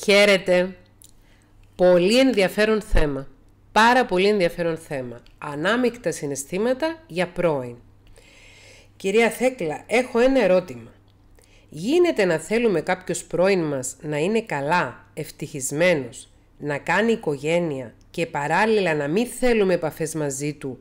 Χαίρετε. Πολύ ενδιαφέρον θέμα. Πάρα πολύ ενδιαφέρον θέμα. Ανάμεικτα συναισθήματα για πρώην. Κυρία Θέκλα, έχω ένα ερώτημα. Γίνεται να θέλουμε κάποιος πρώην μας να είναι καλά, ευτυχισμένος, να κάνει οικογένεια και παράλληλα να μην θέλουμε επαφές μαζί του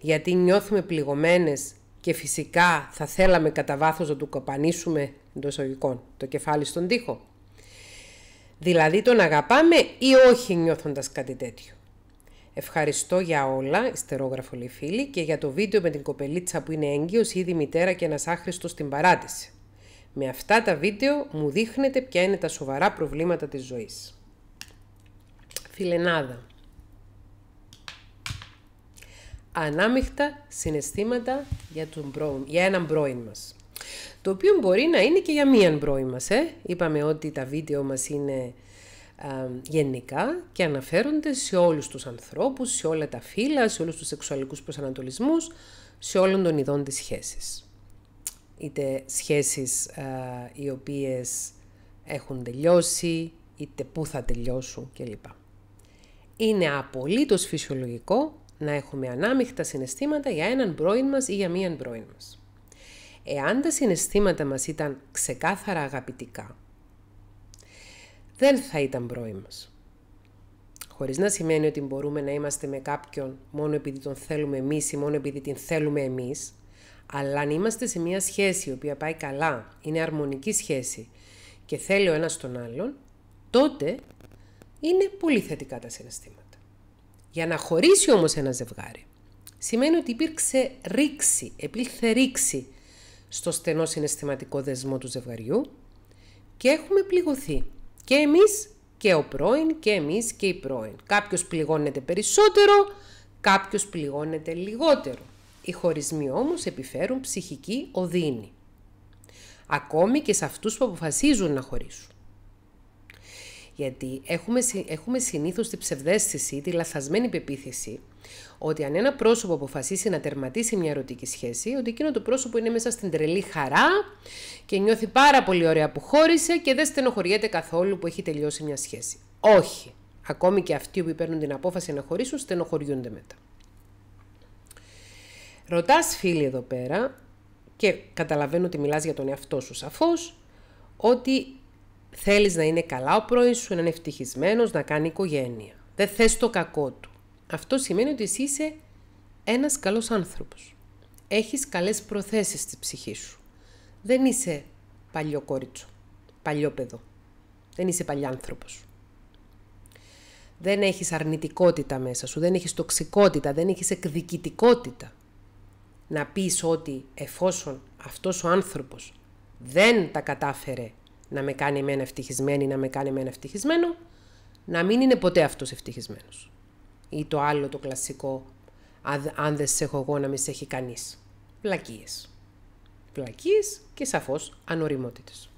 γιατί νιώθουμε πληγωμένες και φυσικά θα θέλαμε κατά βάθος να του κοπανίσουμε εντός το κεφάλι στον τοίχο. Δηλαδή τον αγαπάμε ή όχι νιώθοντας κάτι τέτοιο. Ευχαριστώ για όλα, ιστερόγραφο λέει φίλη, και για το βίντεο με την κοπελίτσα που είναι έγκυος, ήδη μητέρα και ένας άχρηστος στην παράτηση. Με αυτά τα βίντεο μου δείχνετε ποια είναι τα σοβαρά προβλήματα της ζωής. Φιλενάδα. Ανάμειχτα συναισθήματα για, τον πρώην, για έναν πρώην μας το οποίο μπορεί να είναι και για μίαν πρώη μας. Ε. Είπαμε ότι τα βίντεο μας είναι γενικά και αναφέρονται σε όλους τους ανθρώπους, σε όλα τα φύλλα, σε όλους τους σεξουαλικούς προσανατολισμούς, σε όλων των ειδών της σχέσης. Είτε σχέσεις α, οι οποίες έχουν τελειώσει, είτε πού θα τελειώσουν κλπ. Είναι απολύτως φυσιολογικό να έχουμε ανάμειχτα συναισθήματα για έναν πρώην μας ή για μίαν πρώην μας εάν τα συναισθήματα μας ήταν ξεκάθαρα αγαπητικά, δεν θα ήταν πρώοι μας. Χωρίς να σημαίνει ότι μπορούμε να είμαστε με κάποιον μόνο επειδή τον θέλουμε εμείς ή μόνο επειδή την θέλουμε εμείς, αλλά αν είμαστε σε μια σχέση η οποία πάει καλά, είναι αρμονική σχέση και θέλει ο ένας τον άλλον, τότε είναι πολύ θετικά τα συναισθήματα. Για να χωρίσει όμως ένα ζευγάρι, σημαίνει ότι υπήρξε ρήξη, επήλθε ρήξη στο στενό συναισθηματικό δεσμό του ζευγαριού και έχουμε πληγωθεί. Και εμείς και ο πρώην και εμείς και η πρώην. Κάποιος πληγώνεται περισσότερο, κάποιος πληγώνεται λιγότερο. Οι χωρισμοί όμως επιφέρουν ψυχική οδύνη. Ακόμη και σε αυτούς που αποφασίζουν να χωρίσουν. Γιατί έχουμε, έχουμε συνήθως τη ψευδέστηση, τη λαθασμένη πεποίθηση ότι αν ένα πρόσωπο αποφασίσει να τερματίσει μια ερωτική σχέση, ότι εκείνο το πρόσωπο είναι μέσα στην τρελή χαρά και νιώθει πάρα πολύ ωραία που χώρισε και δεν στενοχωριέται καθόλου που έχει τελειώσει μια σχέση. Όχι. Ακόμη και αυτοί που παίρνουν την απόφαση να χωρίσουν στενοχωριούνται μετά. Ρωτάς φίλοι εδώ πέρα και καταλαβαίνω ότι μιλάς για τον εαυτό σου σαφώς: ότι θέλεις να είναι καλά ο πρώην σου, να είναι ευτυχισμένος, να κάνει οικογένεια. Δεν θες το κακό του. Αυτό σημαίνει ότι εσύ είσαι ένας καλός άνθρωπος. Έχεις καλές προθέσεις στη ψυχή σου. Δεν είσαι παλιό κόριτσο, παλιό παιδό. Δεν είσαι παλιάνθρωπος. Δεν έχεις αρνητικότητα μέσα σου, δεν έχεις τοξικότητα, δεν έχεις εκδικητικότητα. Να πεις ότι εφόσον αυτός ο άνθρωπος δεν τα κατάφερε να με κάνει εμένα ευτυχισμένη, να με κάνει εμένα ευτυχισμένο, να μην είναι ποτέ αυτός ευτυχισμένος ή το άλλο το κλασικό αν δεν σε έχω εγώ να σε έχει κανείς. Πλακίες. Πλακίες και σαφώς ανοριμότητες.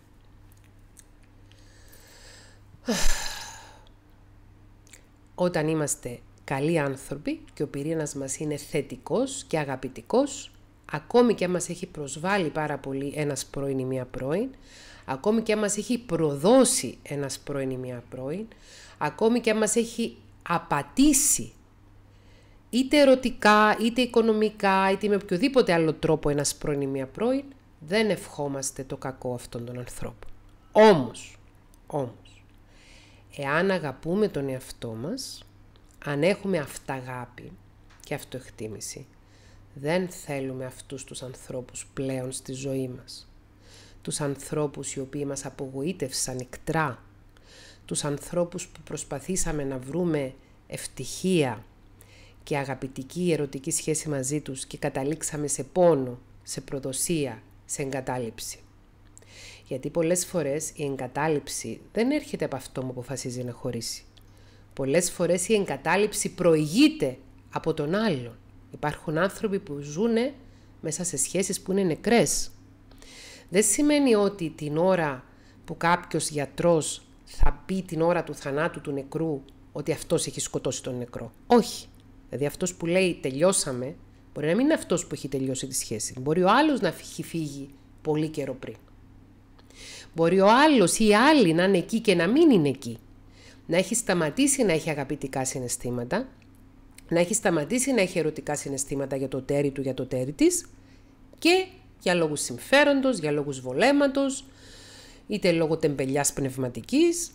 Όταν είμαστε καλοί άνθρωποι και ο πυρήνας μας είναι θετικός και αγαπητικός, ακόμη και αν μας έχει προσβάλει πάρα πολύ ένας πρώην ή μία πρώην, ακόμη και αν μας έχει προδώσει ένας πρώην ή μία πρώην, ακόμη και αν μας έχει απατήσει είτε ερωτικά, είτε οικονομικά, είτε με οποιοδήποτε άλλο τρόπο ένας πρώην ή μία πρώην, δεν ευχόμαστε το κακό αυτών των ανθρώπων. Όμως, όμως, εάν αγαπούμε τον εαυτό μας, αν έχουμε αυταγάπη και αυτοεκτίμηση, δεν θέλουμε αυτούς τους ανθρώπους πλέον στη ζωή μας. Τους ανθρώπους οι οποίοι μας απογοήτευσαν ικτρά, τους ανθρώπους που προσπαθήσαμε να βρούμε ευτυχία και αγαπητική ερωτική σχέση μαζί τους και καταλήξαμε σε πόνο, σε προδοσία, σε εγκατάλειψη. Γιατί πολλές φορές η εγκατάλειψη δεν έρχεται από αυτό που αποφασίζει να χωρίσει. Πολλές φορές η εγκατάλειψη προηγείται από τον άλλον. Υπάρχουν άνθρωποι που ζουν μέσα σε σχέσεις που είναι νεκρές. Δεν σημαίνει ότι την ώρα που κάποιος γιατρός θα πει την ώρα του θανάτου του νεκρού ότι αυτός έχει σκοτώσει τον νεκρό. Όχι. Δηλαδή αυτός που λέει τελειώσαμε, μπορεί να μην είναι αυτός που έχει τελειώσει τη σχέση. Μπορεί ο άλλος να έχει φύγει πολύ καιρό πριν. Μπορεί ο άλλος η άλλη να είναι εκεί και να μην είναι εκεί. Να έχει σταματήσει να έχει αγαπητικά συναισθήματα, να έχει σταματήσει να έχει ερωτικά συναισθήματα για το τέρι του, για το τέρι της και για λόγους συμφέροντος, για λόγους βολέματος είτε λόγω τεμπελιάς πνευματικής,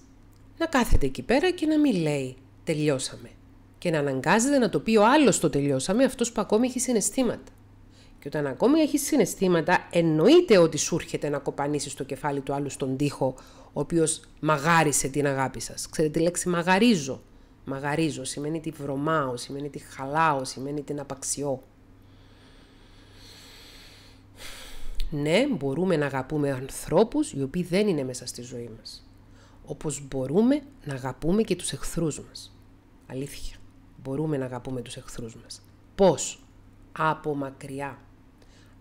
να κάθεται εκεί πέρα και να μην λέει «τελειώσαμε» και να αναγκάζεται να το πει ο άλλος το «τελειώσαμε» αυτός που ακόμη έχει συναισθήματα. Και όταν ακόμη έχει συναισθήματα, εννοείται ότι σου έρχεται να κοπανίσεις το κεφάλι του άλλου στον τοίχο, ο οποίος μαγάρισε την αγάπη σας. Ξέρετε τη λέξη μαγαρίζω. Μαγαρίζω σημαίνει τη βρωμάω, σημαίνει τη χαλάω, σημαίνει την απαξιώ. Ναι, μπορούμε να αγαπούμε ανθρώπους οι οποίοι δεν είναι μέσα στη ζωή μας. Όπως μπορούμε να αγαπούμε και τους εχθρούς μας. Αλήθεια, μπορούμε να αγαπούμε τους εχθρούς μας. Πώς? Από μακριά.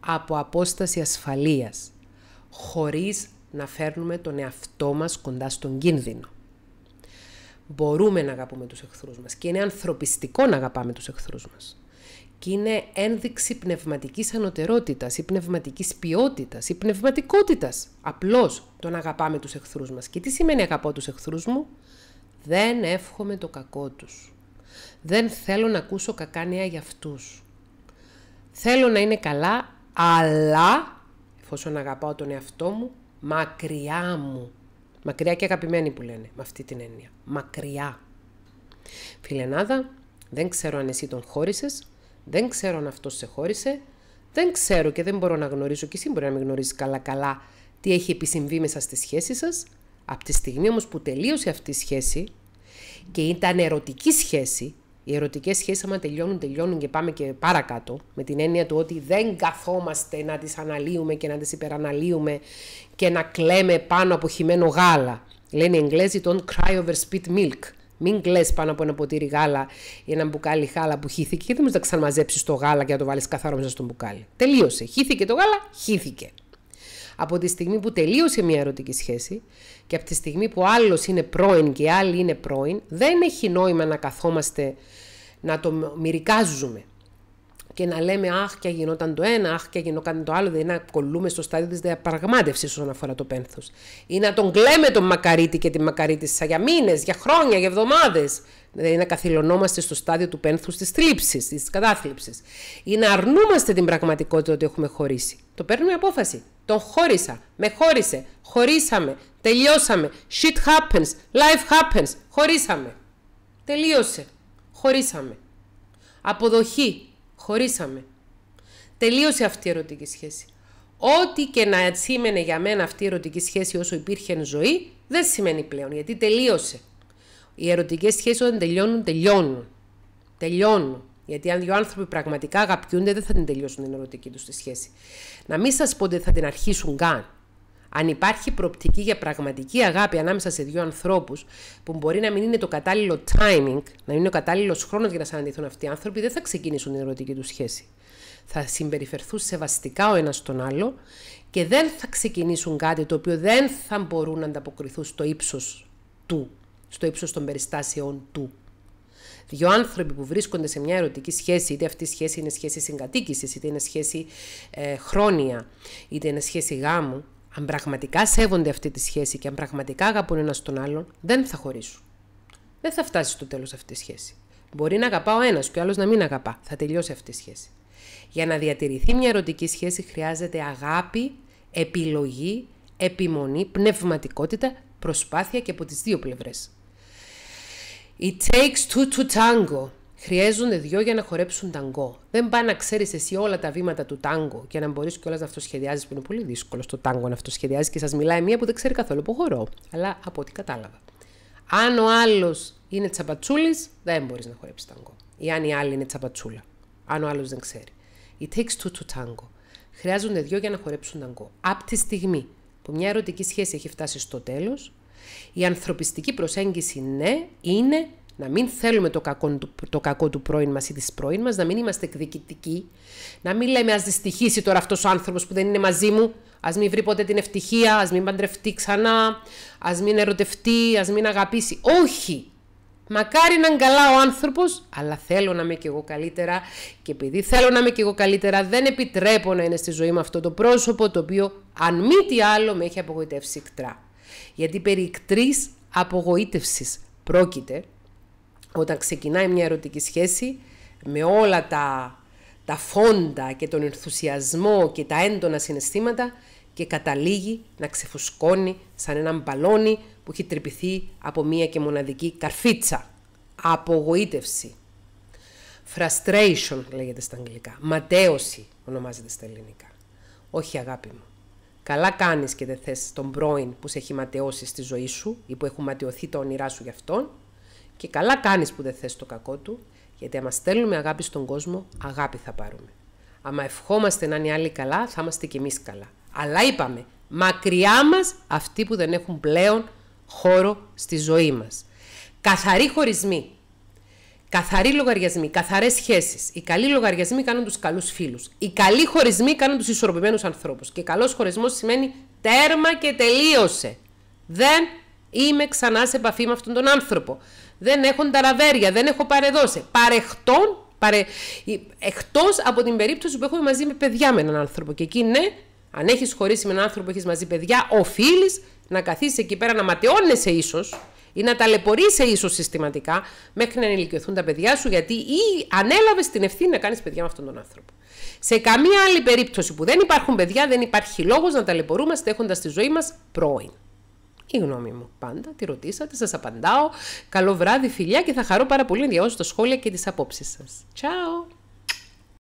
Από απόσταση ασφαλείας. Χωρίς να φέρνουμε τον εαυτό μας κοντά στον κίνδυνο. Μπορούμε να αγαπούμε τους εχθρούς μας και είναι ανθρωπιστικό να αγαπάμε τους εχθρούς μας και είναι ένδειξη πνευματικής ανωτερότητας ή πνευματικής ποιότητας ή πνευματικότητας. Απλώς τον αγαπάμε τους εχθρούς μας. Και τι σημαίνει αγαπώ τους εχθρούς μου? Δεν εύχομαι το κακό τους. Δεν θέλω να ακούσω κακά νέα για αυτούς. Θέλω να είναι καλά, αλλά, εφόσον αγαπάω τον εαυτό μου, μακριά μου. Μακριά και αγαπημένη που λένε, με αυτή την έννοια. Μακριά. Φιλενάδα, δεν ξέρω αν εσύ τον χώρισες, δεν ξέρω αν αυτός σε χώρισε. Δεν ξέρω και δεν μπορώ να γνωρίζω και εσύ μπορεί να μην γνωρίζεις καλά-καλά τι έχει επισυμβεί μέσα στη σχέση σας. Από τη στιγμή όμως που τελείωσε αυτή η σχέση και ήταν ερωτική σχέση, οι ερωτικές σχέσεις, άμα τελειώνουν, τελειώνουν και πάμε και παρακάτω. Με την έννοια του ότι δεν καθόμαστε να τις αναλύουμε και να τις υπεραναλύουμε και να κλαίμε πάνω από χυμένο γάλα. Λένε οι Εγγλέζοι don't cry over spit milk. Μην κλε πάνω από ένα ποτήρι γάλα ή ένα μπουκάλι χάλα που χύθηκε και δεν μπορείς να ξαναμαζέψεις το γάλα και να το βάλεις καθαρό μέσα στο μπουκάλι. Τελείωσε. Χύθηκε το γάλα, χύθηκε. Από τη στιγμή που τελείωσε μια ερωτική σχέση και από τη στιγμή που άλλος είναι πρώην και άλλοι είναι πρώην, δεν έχει νόημα να καθόμαστε να το μυρικάζουμε και να λέμε Αχ, και γινόταν το ένα, Αχ, και γινόταν το άλλο, δηλαδή να κολλούμε στο στάδιο της διαπραγμάτευσης όσον αφορά το πένθος. Ή να τον κλαίμε τον μακαρίτη και τη σαν για μήνες, για χρόνια, για εβδομάδες. Δηλαδή να καθυλωνόμαστε στο στάδιο του πένθους της θλίψης, της κατάθλιψης. Ή να αρνούμαστε την πραγματικότητα ότι έχουμε χωρίσει. Το παίρνουμε απόφαση. Τον χώρισα, με χώρισε, χωρίσαμε, τελειώσαμε. Shit happens, life happens, χωρίσαμε. Τελείωσε. Χωρίσαμε. Αποδοχή. Χωρίσαμε. Τελείωσε αυτή η ερωτική σχέση. Ό,τι και να σήμαινε για μένα αυτή η ερωτική σχέση όσο υπήρχε ζωή, δεν σημαίνει πλέον, γιατί τελείωσε. Οι ερωτικές σχέσεις όταν τελειώνουν, τελειώνουν. Τελειώνουν. Γιατί αν δύο άνθρωποι πραγματικά αγαπιούνται, δεν θα την τελειώσουν την ερωτική τους τη σχέση. Να μην σας πω ότι θα την αρχίσουν καν. Αν υπάρχει προπτική για πραγματική αγάπη ανάμεσα σε δύο ανθρώπους, που μπορεί να μην είναι το κατάλληλο timing, να μην είναι ο κατάλληλος χρόνος για να συναντηθούν αυτοί οι άνθρωποι, δεν θα ξεκινήσουν την ερωτική τους σχέση. Θα συμπεριφερθούν σεβαστικά ο ένας τον άλλο και δεν θα ξεκινήσουν κάτι το οποίο δεν θα μπορούν να ανταποκριθούν στο ύψος του, στο ύψος των περιστάσεων του. Δύο άνθρωποι που βρίσκονται σε μια ερωτική σχέση, είτε αυτή η σχέση είναι σχέση συγκατοίκησης, είτε είναι σχέση ε, χρόνια, είτε είναι σχέση γάμου, αν πραγματικά σέβονται αυτή τη σχέση και αν πραγματικά αγαπούν ένας τον άλλον, δεν θα χωρίσουν. Δεν θα φτάσει στο τέλος αυτή η σχέση. Μπορεί να αγαπά ο ένας και ο άλλος να μην αγαπά. Θα τελειώσει αυτή η σχέση. Για να διατηρηθεί μια ερωτική σχέση χρειάζεται αγάπη, επιλογή, επιμονή, πνευματικότητα, προσπάθεια και από τις δύο πλευρές. It takes two to tango. Χρειάζονται δυο για να χορέψουν ταγκό. Δεν πάει να ξέρεις εσύ όλα τα βήματα του τάγκο και να μπορείς κιόλας να αυτοσχεδιάζεις, που είναι πολύ δύσκολο στο τάγκο να αυτοσχεδιάζεις και σας μιλάει μία που δεν ξέρει καθόλου που χορό. Αλλά από ό,τι κατάλαβα. Αν ο άλλος είναι τσαπατσούλης, δεν μπορείς να χορέψεις τάγκο. Ή αν η άλλη είναι τσαπατσούλα. Αν ο άλλος δεν ξέρει. It takes two to tango. Χρειάζονται δυο για να χορέψουν ταγκό. Από τη στιγμή που μια ερωτική σχέση έχει φτάσει στο τέλος, η ανθρωπιστική προσέγγιση ναι είναι να μην θέλουμε το κακό, το κακό του πρώην μας ή της πρώην μας, να μην είμαστε εκδικητικοί, να μην λέμε ας δυστυχήσει τώρα αυτός ο άνθρωπος που δεν είναι μαζί μου, ας μην βρει ποτέ την ευτυχία, ας μην παντρευτεί ξανά, ας μην ερωτευτεί, ας μην αγαπήσει. Όχι! Μακάρι να είναι καλά ο άνθρωπος, αλλά θέλω να είμαι κι εγώ καλύτερα. Και επειδή θέλω να είμαι κι εγώ καλύτερα, δεν επιτρέπω να είναι στη ζωή μου αυτό το πρόσωπο το οποίο, αν μη τι άλλο, με έχει απογοητεύσει εκτρά. Γιατί περί εκτρή απογοήτευσης πρόκειται όταν ξεκινάει μια ερωτική σχέση με όλα τα, τα φόντα και τον ενθουσιασμό και τα έντονα συναισθήματα και καταλήγει να ξεφουσκώνει σαν ένα μπαλόνι που έχει τρυπηθεί από μία και μοναδική καρφίτσα. Απογοήτευση. Frustration λέγεται στα αγγλικά. Ματέωση ονομάζεται στα ελληνικά. Όχι αγάπη μου. Καλά κάνεις και δεν θες τον πρώην που σε έχει ματαιώσει στη ζωή σου ή που έχουν ματαιωθεί τα όνειρά σου γι' αυτόν και καλά κάνεις που δεν θες το κακό του, γιατί άμα στέλνουμε αγάπη στον κόσμο, αγάπη θα πάρουμε. Άμα ευχόμαστε να είναι άλλοι καλά, θα είμαστε και εμείς καλά. Αλλά είπαμε, μακριά μας αυτοί που δεν έχουν πλέον χώρο στη ζωή μας. Καθαροί χωρισμοί, καθαροί λογαριασμοί, καθαρές σχέσεις. Οι καλοί λογαριασμοί κάνουν τους καλούς φίλους. Οι καλοί χωρισμοί κάνουν τους ισορροπημένους ανθρώπους. Και καλός χωρισμός σημαίνει τέρμα και τελείωσε. Δεν είμαι ξανά σε επαφή με αυτόν τον άνθρωπο δεν έχουν ταραβέρια, δεν έχω παρεδώσει. Παρεχτών, παρε... από την περίπτωση που έχουμε μαζί με παιδιά με έναν άνθρωπο. Και εκεί ναι, αν έχεις χωρίσει με έναν άνθρωπο, έχεις μαζί παιδιά, οφείλεις να καθίσεις εκεί πέρα να ματαιώνεσαι ίσως ή να ταλαιπωρείσαι ίσως συστηματικά μέχρι να ενηλικιωθούν τα παιδιά σου, γιατί ή ανέλαβες την ευθύνη να κάνεις παιδιά με αυτόν τον άνθρωπο. Σε καμία άλλη περίπτωση που δεν υπάρχουν παιδιά, δεν υπάρχει λόγος να ταλαιπωρούμαστε έχοντας τη ζωή μας πρώην. Η γνώμη μου πάντα, τη ρωτήσατε, σας απαντάω. Καλό βράδυ φιλιά και θα χαρώ πάρα πολύ να διαβάσω τα σχόλια και τις απόψεις σας. Τσάου!